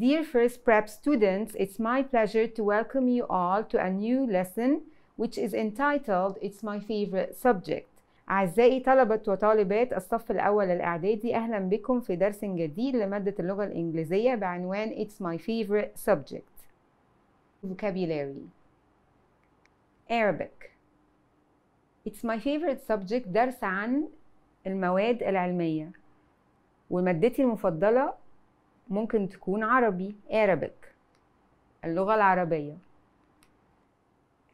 Dear First Prep students, it's my pleasure to welcome you all to a new lesson which is entitled It's My Favorite Subject. أعزائي طلبة وطالبات الصف الأول الإعدادي أهلا بكم في درس جديد لمادة اللغة الإنجليزية بعنوان It's My Favorite Subject. Vocabulary Arabic It's My Favorite Subject درس عن المواد العلمية ومادتي المفضلة ممكن تكون عربي Arabic اللغة العربية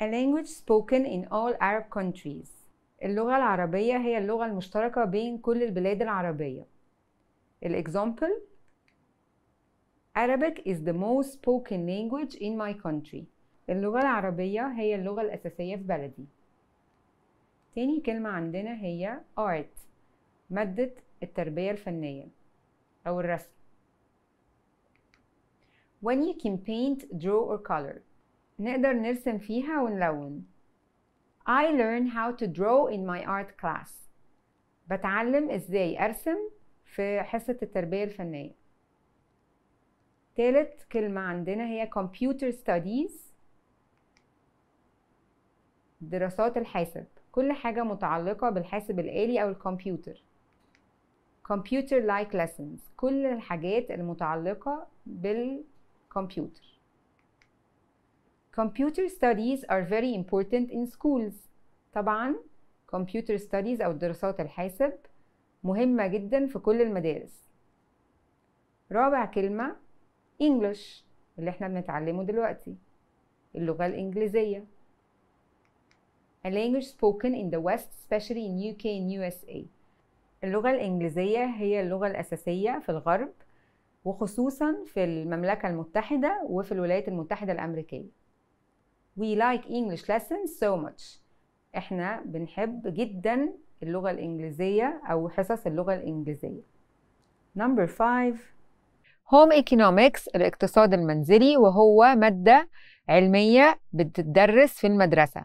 A language spoken in all Arab countries اللغة العربية هي اللغة المشتركة بين كل البلاد العربية الإكزامبل Arabic is the most spoken language in my country اللغة العربية هي اللغة الأساسية في بلدي تاني كلمة عندنا هي art مادة التربية الفنية أو الرسم when you can paint, draw or color نقدر نرسم فيها ونلون I learn how to draw in my art class بتعلم ازاي ارسم في حصة التربية الفنية تالت كلمة عندنا هي computer studies دراسات الحاسب كل حاجة متعلقة بالحاسب الآلي أو الكمبيوتر computer like lessons كل الحاجات المتعلقة بال computer. Computer studies are very important in schools. طبعا computer studies أو الدراسات الحاسب مهمة جدا في كل المدارس. رابع كلمة English اللي احنا بنتعلمه دلوقتي اللغة الإنجليزية. A language spoken in the West especially in UK and USA. اللغة الإنجليزية هي اللغة الأساسية في الغرب وخصوصا في المملكة المتحدة وفي الولايات المتحدة الأمريكية. We like English lessons so much. احنا بنحب جدا اللغة الإنجليزية أو حصص اللغة الإنجليزية. Number five Home Economics الاقتصاد المنزلي وهو مادة علمية بتدرس في المدرسة.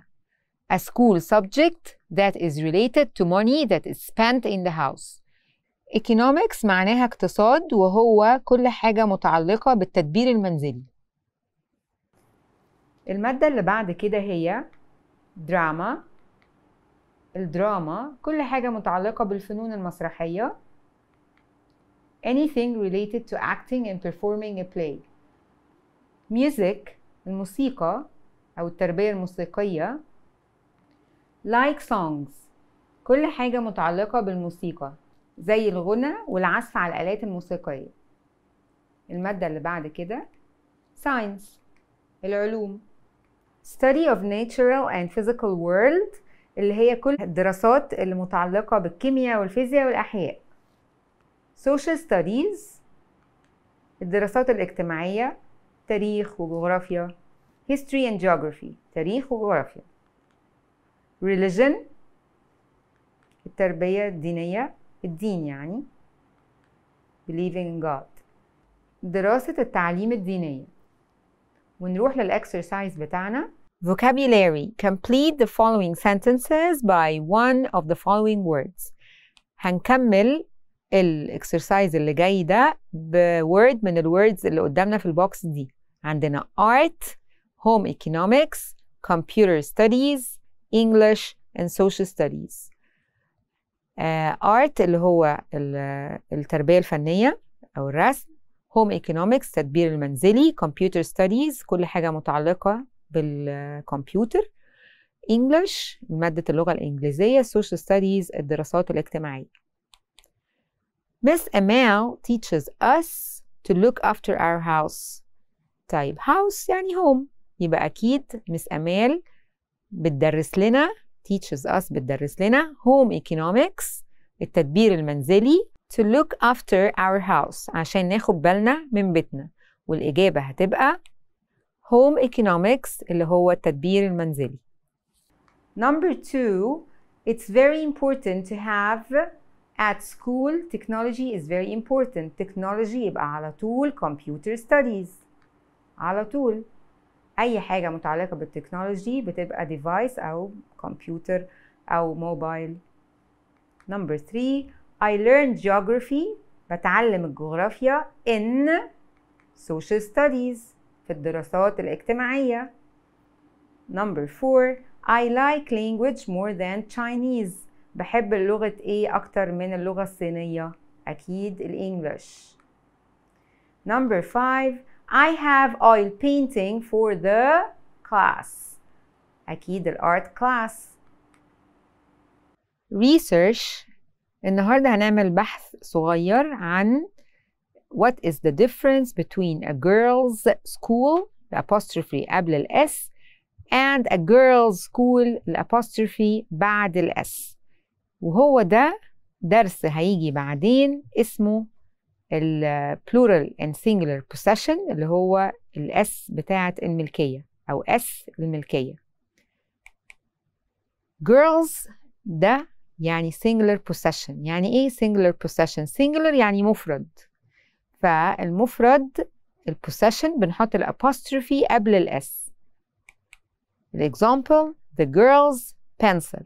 A school subject that is related to money that is spent in the house. ايكونومكس معناها اقتصاد وهو كل حاجة متعلقة بالتدبير المنزلي المادة اللي بعد كده هي دراما الدراما كل حاجة متعلقة بالفنون المسرحية anything related to acting and performing a play music الموسيقى أو التربية الموسيقية like songs كل حاجة متعلقة بالموسيقى زي الغنى والعزف على الآلات الموسيقية المادة اللي بعد كده science العلوم study of natural and physical world اللي هي كل الدراسات اللي متعلقة بالكيمياء والفيزياء والأحياء social studies الدراسات الاجتماعية تاريخ وجغرافيا history and geography تاريخ وجغرافيا religion التربية الدينية الدين يعني believing in God دراسة التعليم الدينية ونروح للإكسرسايز بتاعنا Vocabulary Complete the following sentences by one of the following words هنكمل الإكسرسايز اللي جاي ده بورد من الوردز اللي قدامنا في البوكس دي عندنا art home economics computer studies English and social studies ارت آه، اللي هو التربيه الفنيه او الرسم هوم ايكونومكس تدبير المنزلي كمبيوتر ستاديز كل حاجه متعلقه بالكمبيوتر انجلش ماده اللغه الانجليزيه سوشيال ستاديز الدراسات الاجتماعيه Miss Amel teaches us to look after our house. طيب house يعني home يبقى أكيد Miss Amel بتدرس لنا teaches us بتدرس لنا home economics التدبير المنزلي to look after our house عشان ناخد بالنا من بيتنا والإجابة هتبقى home economics اللي هو التدبير المنزلي Number two, it's very important to have at school technology is very important. Technology يبقى على طول computer studies. على طول. اي حاجه متعلقه بالتكنولوجي بتبقى ديفايس او كمبيوتر او موبايل نمبر 3 I learn geography بتعلم الجغرافيا in social studies في الدراسات الاجتماعيه نمبر 4 I like language more than Chinese بحب اللغة ايه أكتر من اللغة الصينية؟ أكيد الإنجليش. Number 5 I have oil painting for the class أكيد art class research النهاردة هنعمل بحث صغير عن what is the difference between a girls school apostrophe قبل s) and a girls school the بعد الاس وهو ده درس هيجي بعدين اسمه plural and singular possession اللي هو الاس بتاعه الملكيه او اس الملكيه girls ده يعني singular possession يعني ايه singular possession singular يعني مفرد فالمفرد possession بنحط الابوستروفي قبل الاس example the girl's pencil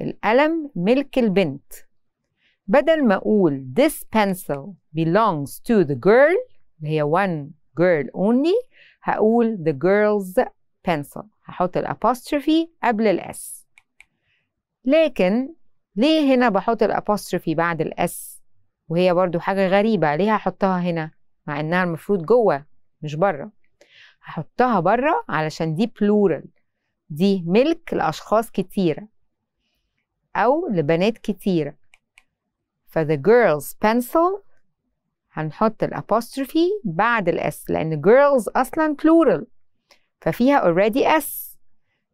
القلم ملك البنت بدل ما أقول this pencil belongs to the girl اللي هي one girl only هقول the girl's pencil هحط الأبوستروفي قبل الأس لكن ليه هنا بحط الأبوستروفي بعد الأس وهي برضو حاجة غريبة ليه هحطها هنا مع إنها المفروض جوه مش بره هحطها بره علشان دي plural دي ملك لأشخاص كتيرة أو لبنات كتيرة فذا girls pencil هنحط الابوستروفي بعد الاس لان girls اصلا plural ففيها already s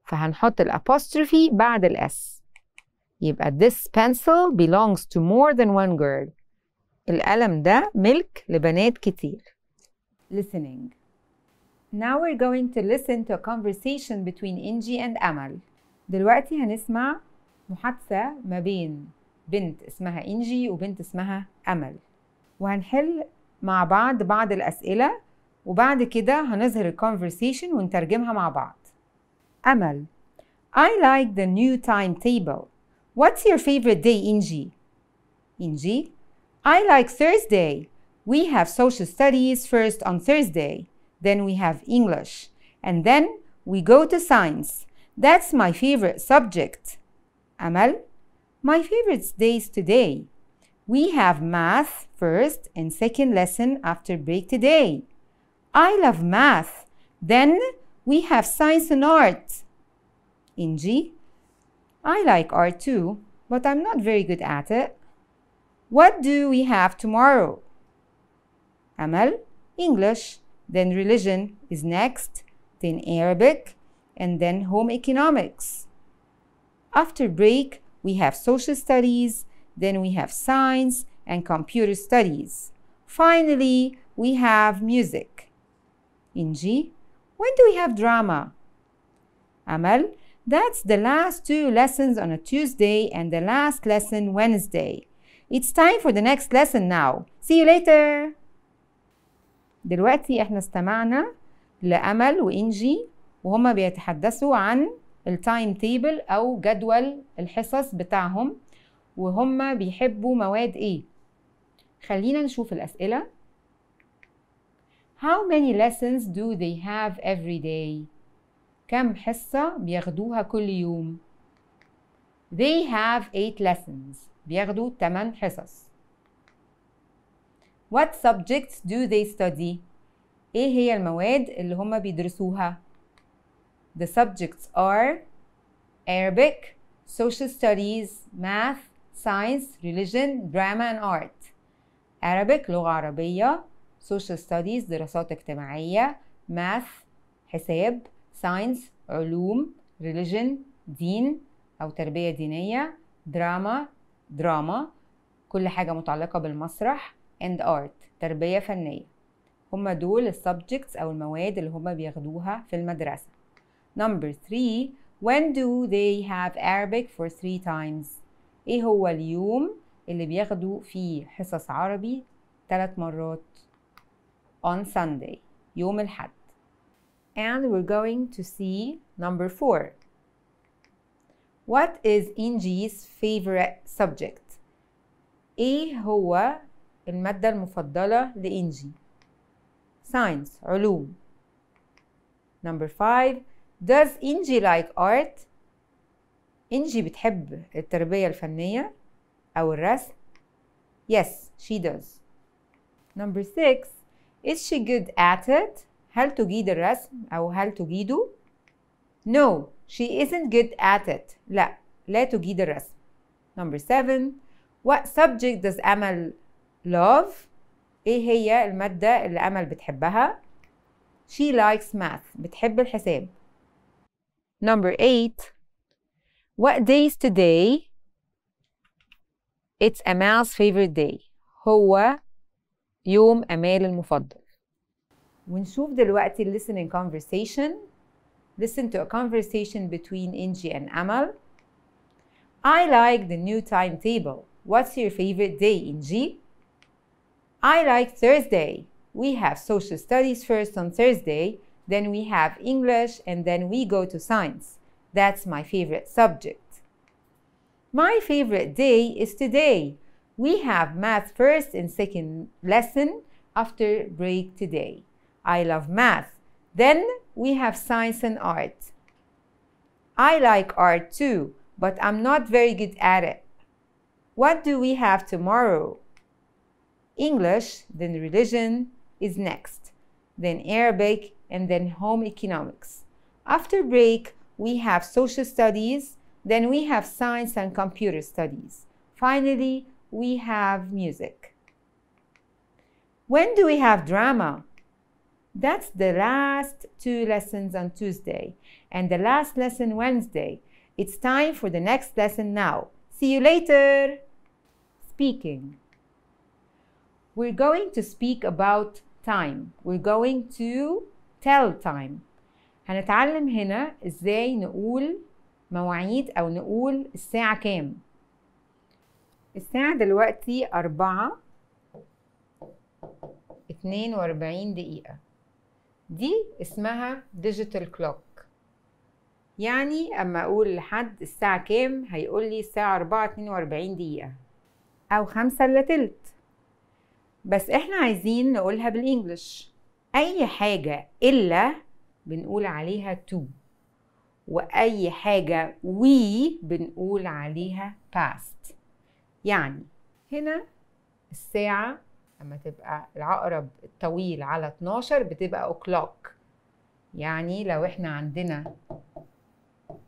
فهنحط الابوستروفي بعد الاس يبقى this pencil belongs to more than one girl القلم ده ملك لبنات كتير listening Now we're going to listen to a conversation between Inji and Amal دلوقتي هنسمع محادثة ما بين بنت اسمها إنجي وبنت اسمها أمل وهنحل مع بعض بعض الأسئلة وبعد كده هنظهر الكونفرسيشن ونترجمها مع بعض أمل I like the new timetable What's your favorite day Inji? Inji I like Thursday We have social studies first on Thursday Then we have English And then we go to science That's my favorite subject Amal My favorite days today. We have math first and second lesson after break today. I love math. Then we have science and art. In G, I like art too, but I'm not very good at it. What do we have tomorrow? Amal, English, then religion is next, then Arabic, and then home economics. After break, we have social studies, then we have science and computer studies. Finally, we have music. In when do we have drama? Amal, that's the last two lessons on a Tuesday and the last lesson Wednesday. It's time for the next lesson now. See you later! دلوقتي احنا استمعنا لأمل وإنجي وهما بيتحدثوا عن التايم تيبل او جدول الحصص بتاعهم وهم بيحبوا مواد ايه خلينا نشوف الاسئله How many lessons do they have every day? كم حصة بياخدوها كل يوم؟ They have 8 lessons. بياخدوا 8 حصص. What subjects do they study؟ إيه هي المواد اللي هم بيدرسوها؟ The subjects are Arabic, social studies, math, science, religion, drama and art. Arabic لغة عربية, social studies دراسات اجتماعية, math حساب, science علوم, religion دين أو تربية دينية, drama دراما كل حاجة متعلقة بالمسرح and art تربية فنية هما دول السبجكتس أو المواد اللي هما بياخدوها في المدرسة Number three, when do they have Arabic for three times? إيه هو اليوم اللي بياخدوا فيه حصص عربي ثلاث مرات on Sunday يوم الحد and we're going to see number four what is Inji's favorite subject إيه هو المادة المفضلة لإنجي science علوم number five Does Angie like art? إنجي بتحب التربية الفنية أو الرسم؟ Yes, she does. Number six, is she good at it? هل تجيد الرسم أو هل تجيده؟ No, she isn't good at it. لا, لا تجيد الرسم. Number seven, what subject does Amal love? إيه هي المادة اللي أمل بتحبها؟ She likes math. بتحب الحساب. Number eight, what day is today? It's Amal's favorite day. هو يوم أمال المفضل. ونشوف دلوقتي listening conversation. Listen to a conversation between Inji and Amal. I like the new timetable. What's your favorite day, Inji? I like Thursday. We have social studies first on Thursday then we have English and then we go to science. That's my favorite subject. My favorite day is today. We have math first and second lesson after break today. I love math. Then we have science and art. I like art too, but I'm not very good at it. What do we have tomorrow? English, then religion is next. Then Arabic and then home economics. After break, we have social studies, then we have science and computer studies. Finally, we have music. When do we have drama? That's the last two lessons on Tuesday and the last lesson Wednesday. It's time for the next lesson now. See you later! Speaking. We're going to speak about time. We're going to tell time هنتعلم هنا ازاي نقول مواعيد او نقول الساعة كام الساعة دلوقتي أربعة اتنين وأربعين دقيقة دي اسمها ديجيتال clock يعني أما أقول لحد الساعة كام هيقولي الساعة أربعة اتنين وأربعين دقيقة أو خمسة إلا تلت بس إحنا عايزين نقولها بالإنجلش اي حاجه الا بنقول عليها تو واي حاجه وي بنقول عليها past يعني هنا الساعه لما تبقى العقرب الطويل على 12 بتبقى اوكلوك يعني لو احنا عندنا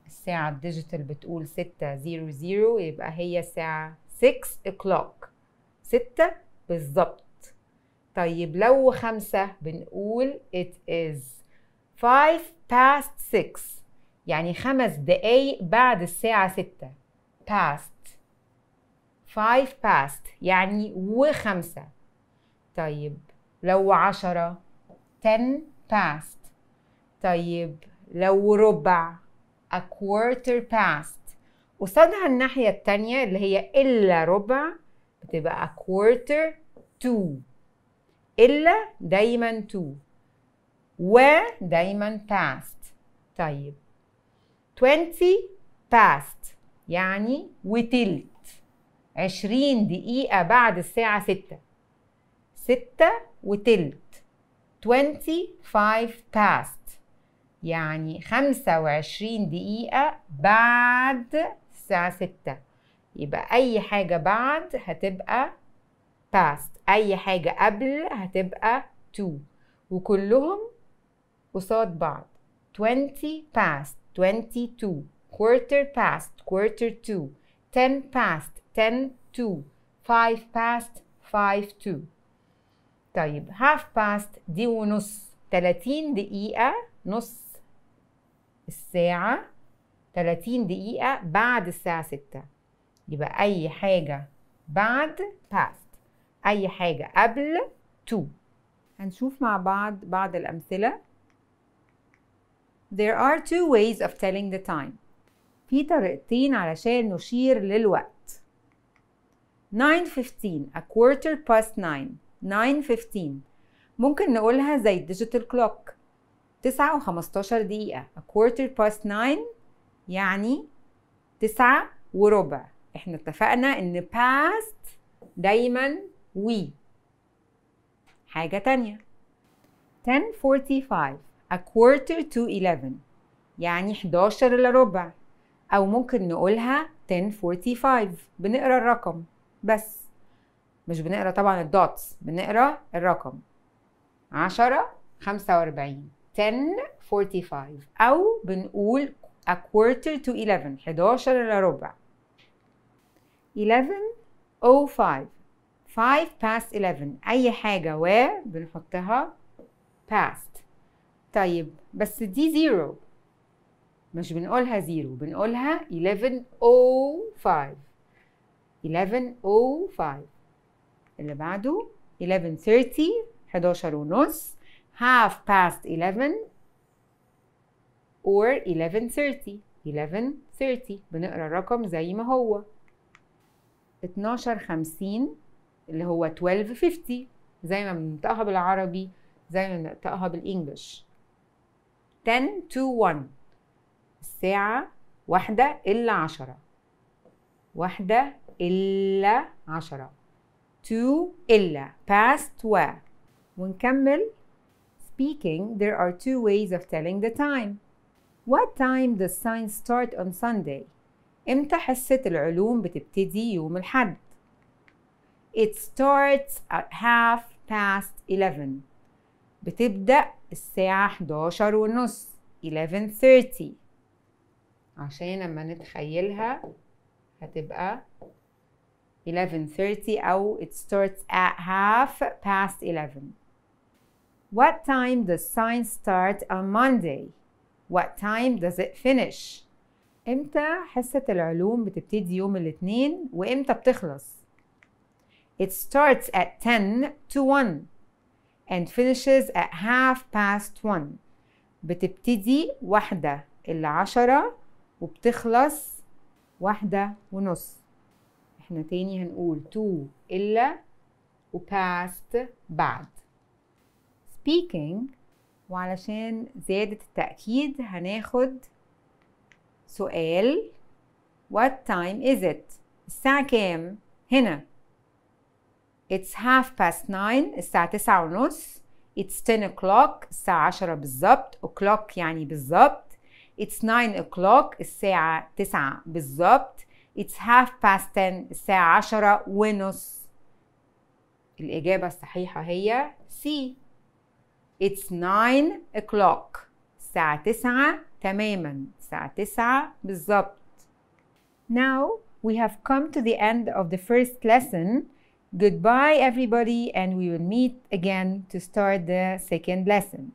الساعة الديجيتال بتقول 6 زيرو زيرو يبقى هي الساعة 6 o'clock 6 بالظبط طيب لو خمسة بنقول it is five past six يعني خمس دقايق بعد الساعة ستة past five past يعني وخمسة طيب لو عشرة ten past طيب لو ربع a quarter past قصادها الناحية التانية اللي هي إلا ربع بتبقى a quarter to إلا دايما تو ودايما past طيب 20 past يعني وتلت 20 دقيقة بعد الساعة 6 6 وتلت 25 past يعني 25 دقيقة بعد الساعة 6 يبقى أي حاجة بعد هتبقى past اي حاجه قبل هتبقى to وكلهم قصاد بعض 20 past 22 quarter past quarter to 10 past 10 to 5 past 5 to طيب half past دي ونص 30 دقيقة نص الساعة 30 دقيقة بعد الساعة 6 يبقى أي حاجة بعد past اي حاجه قبل تو هنشوف مع بعض بعض الامثله There are two ways of telling the time في طريقتين علشان نشير للوقت 9:15 a quarter past 9 9:15 ممكن نقولها زي الديجيتال كلوك 9 و15 دقيقة a quarter past 9 يعني 9 وربع احنا اتفقنا ان past دايما we حاجة تانية 10:45 a quarter to 11 يعني 11 إلا ربع أو ممكن نقولها 10:45 بنقرا الرقم بس مش بنقرا طبعا الدوتس بنقرا الرقم 10 45 10:45 أو بنقول a quarter to 11 11 إلا ربع 11:05 5 past 11 اي حاجه و بنحطها past طيب بس دي زيرو مش بنقولها زيرو بنقولها 1105 1105 اللي بعده 1130 11 ونص half past 11 or 1130 1130 بنقرا الرقم زي ما هو 12 50 اللي هو 1250 زي ما بننطقها بالعربي زي ما بننطقها بالانجلش 10 to 1 الساعة واحدة إلا عشرة واحدة إلا عشرة to إلا past و ونكمل Speaking, there are two ways of telling the time. What time does science start on Sunday? إمتى حصة العلوم بتبتدي يوم الحد؟ It starts at half past 11 بتبدأ الساعة 11 ونص 11:30 عشان لما نتخيلها هتبقى 11:30 أو it starts at half past 11 What time does science start on Monday? What time does it finish? امتى حصة العلوم بتبتدي يوم الاثنين وامتى بتخلص؟ It starts at 10 to 1 and finishes at half past 1 بتبتدي واحدة العشرة وبتخلص واحدة ونص احنا تاني هنقول to إلا و past بعد speaking وعلشان زيادة التأكيد هناخد سؤال What time is it؟ الساعة كام؟ هنا It's half past nine الساعة تسعة ونص It's ten o'clock الساعة عشرة بالظبط o'clock يعني بالظبط It's nine o'clock الساعة تسعة بالظبط It's half past ten الساعة عشرة ونص الإجابة الصحيحة هي C It's nine o'clock الساعة تسعة تماما الساعة تسعة بالظبط Now we have come to the end of the first lesson Goodbye, everybody, and we will meet again to start the second lesson.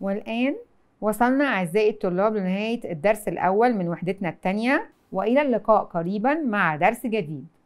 والآن وصلنا أعزائي الطلاب لنهاية الدرس الأول من وحدتنا الثانية وإلى اللقاء قريبا مع درس جديد